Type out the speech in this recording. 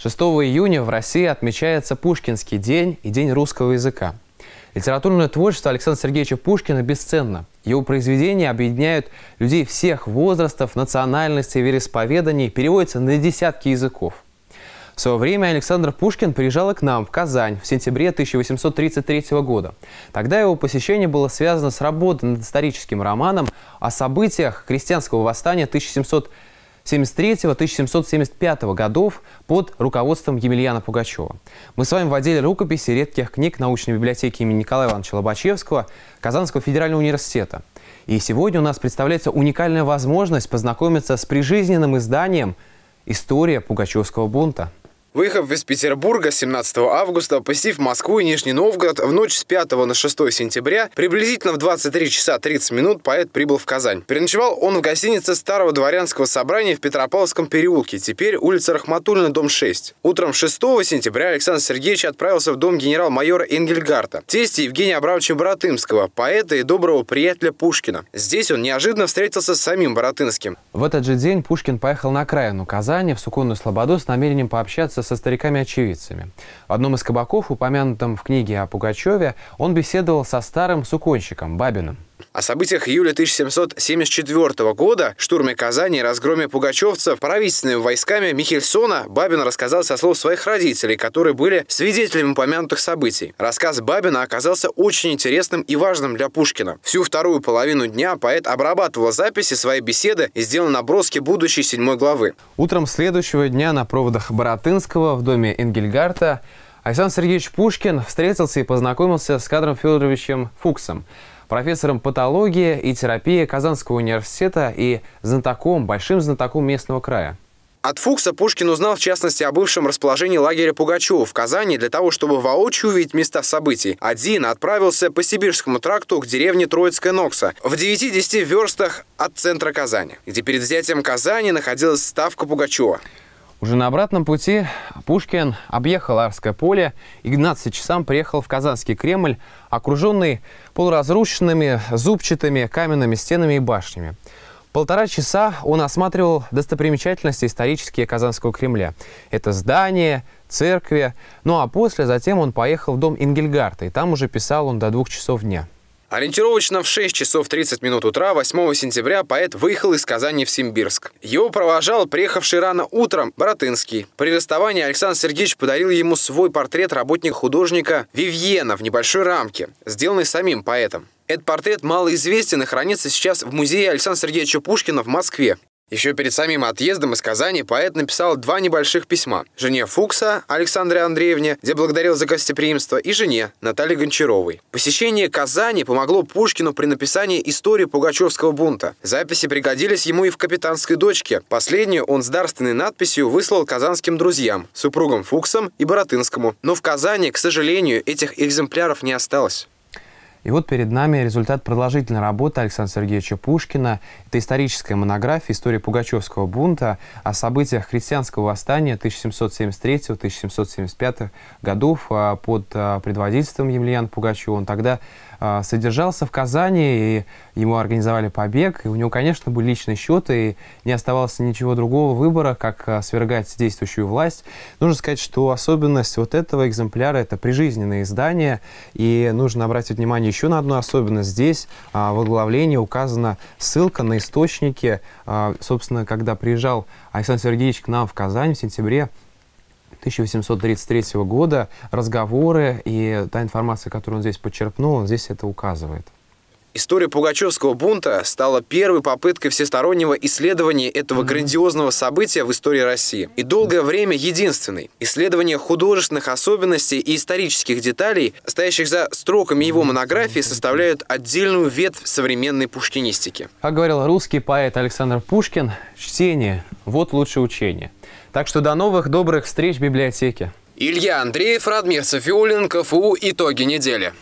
6 июня в России отмечается Пушкинский день и День русского языка. Литературное творчество Александра Сергеевича Пушкина бесценно. Его произведения объединяют людей всех возрастов, национальностей, вероисповеданий, переводятся на десятки языков. В свое время Александр Пушкин приезжал к нам, в Казань, в сентябре 1833 года. Тогда его посещение было связано с работой над историческим романом о событиях крестьянского восстания 1700 1773-1775 годов под руководством Емельяна Пугачева. Мы с вами в отделе рукописи редких книг научной библиотеки имени Николая Ивановича Лобачевского Казанского федерального университета. И сегодня у нас представляется уникальная возможность познакомиться с прижизненным изданием «История Пугачевского бунта». Выехав из Петербурга 17 августа, посетив Москву и Нижний Новгород, в ночь с 5 на 6 сентября, приблизительно в 23 часа 30 минут поэт прибыл в Казань. Переночевал он в гостинице Старого дворянского собрания в Петропавловском переулке, теперь улица Рахматуллина, дом 6. Утром 6 сентября Александр Сергеевич отправился в дом генерал-майора Энгельгарта, тести Евгения Абрамовича Боротынского, поэта и доброго приятеля Пушкина. Здесь он неожиданно встретился с самим Боротынским. В этот же день Пушкин поехал на окраину Казани, в Суконную Слободу, с намерением пообщаться общался со стариками-очевидцами. В одном из кабаков, упомянутом в книге о Пугачеве, он беседовал со старым суконщиком Бабиным. О событиях июля 1774 года, штурме Казани и разгроме пугачевцев правительственными войсками Михельсона Бабин рассказал со слов своих родителей, которые были свидетелями упомянутых событий. Рассказ Бабина оказался очень интересным и важным для Пушкина. Всю вторую половину дня поэт обрабатывал записи своей беседы и сделал наброски будущей седьмой главы. Утром следующего дня на проводах Боротынского в доме Энгельгарта Александр Сергеевич Пушкин встретился и познакомился с Кадром Федоровичем Фуксом профессором патологии и терапии Казанского университета и знатоком, большим знатоком местного края. От Фукса Пушкин узнал, в частности, о бывшем расположении лагеря Пугачева в Казани для того, чтобы воочию увидеть места событий. Один отправился по Сибирскому тракту к деревне Троицкая Нокса в 9-10 верстах от центра Казани, где перед взятием Казани находилась ставка Пугачева. Уже на обратном пути Пушкин объехал Арское поле и к 12 часам приехал в Казанский Кремль, окруженный полуразрушенными, зубчатыми каменными стенами и башнями. Полтора часа он осматривал достопримечательности исторические Казанского Кремля. Это здание, церкви. Ну а после затем он поехал в дом Ингельгарта, и там уже писал он до двух часов дня. Ориентировочно в 6 часов 30 минут утра 8 сентября поэт выехал из Казани в Симбирск. Его провожал приехавший рано утром Боротынский. При расставании Александр Сергеевич подарил ему свой портрет работника-художника Вивьена в небольшой рамке, сделанный самим поэтом. Этот портрет малоизвестен и хранится сейчас в музее Александра Сергеевича Пушкина в Москве. Еще перед самим отъездом из Казани поэт написал два небольших письма. Жене Фукса Александре Андреевне, где благодарил за гостеприимство, и жене Наталье Гончаровой. Посещение Казани помогло Пушкину при написании истории Пугачевского бунта. Записи пригодились ему и в «Капитанской дочке». Последнюю он с дарственной надписью выслал казанским друзьям, супругам Фуксом и Боротынскому. Но в Казани, к сожалению, этих экземпляров не осталось. И вот перед нами результат продолжительной работы Александра Сергеевича Пушкина. Это историческая монография «История Пугачевского бунта» о событиях христианского восстания 1773-1775 годов а, под а, предводительством Емельяна Пугачева. Он тогда а, содержался в Казани, и ему организовали побег, и у него, конечно, были личные счеты, и не оставалось ничего другого выбора, как свергать действующую власть. Нужно сказать, что особенность вот этого экземпляра – это прижизненное издание, и нужно обратить внимание внимание еще на одну особенность. Здесь а, в оглавлении указана ссылка на источники. А, собственно, когда приезжал Александр Сергеевич к нам в Казань в сентябре 1833 года, разговоры и та информация, которую он здесь подчерпнул, он здесь это указывает. История Пугачевского бунта стала первой попыткой всестороннего исследования этого грандиозного события в истории России. И долгое время единственной. Исследование художественных особенностей и исторических деталей, стоящих за строками его монографии, составляют отдельную ветвь современной пушкинистики. Как говорил русский поэт Александр Пушкин, чтение – вот лучшее учение. Так что до новых добрых встреч в библиотеке. Илья Андреев, Радмир Софиулин, У «Итоги недели».